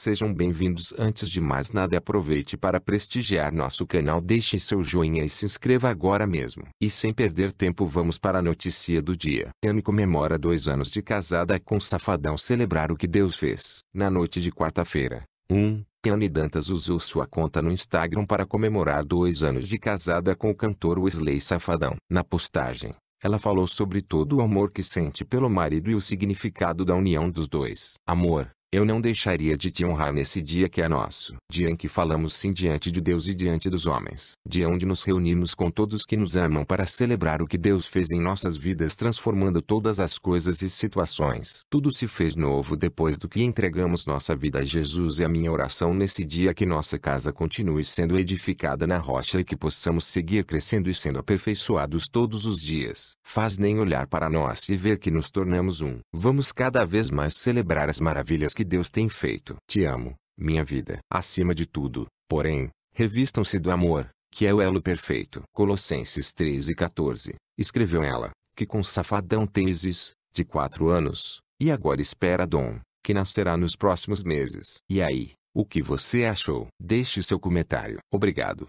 Sejam bem-vindos. Antes de mais nada, aproveite para prestigiar nosso canal. Deixe seu joinha e se inscreva agora mesmo. E sem perder tempo, vamos para a notícia do dia. Anne comemora dois anos de casada com Safadão celebrar o que Deus fez. Na noite de quarta-feira, 1. Um, Anne Dantas usou sua conta no Instagram para comemorar dois anos de casada com o cantor Wesley Safadão. Na postagem, ela falou sobre todo o amor que sente pelo marido e o significado da união dos dois. Amor, eu não deixaria de te honrar nesse dia que é nosso, dia em que falamos sim diante de Deus e diante dos homens, dia onde nos reunimos com todos que nos amam para celebrar o que Deus fez em nossas vidas, transformando todas as coisas e situações. Tudo se fez novo depois do que entregamos nossa vida a Jesus e a minha oração nesse dia que nossa casa continue sendo edificada na rocha e que possamos seguir crescendo e sendo aperfeiçoados todos os dias. Faz nem olhar para nós e ver que nos tornamos um. Vamos cada vez mais celebrar as maravilhas que Deus tem feito. Te amo, minha vida. Acima de tudo, porém, revistam-se do amor, que é o elo perfeito. Colossenses 3 e 14, escreveu ela, que com Safadão Teises, de quatro anos, e agora espera Dom, que nascerá nos próximos meses. E aí, o que você achou? Deixe seu comentário. Obrigado.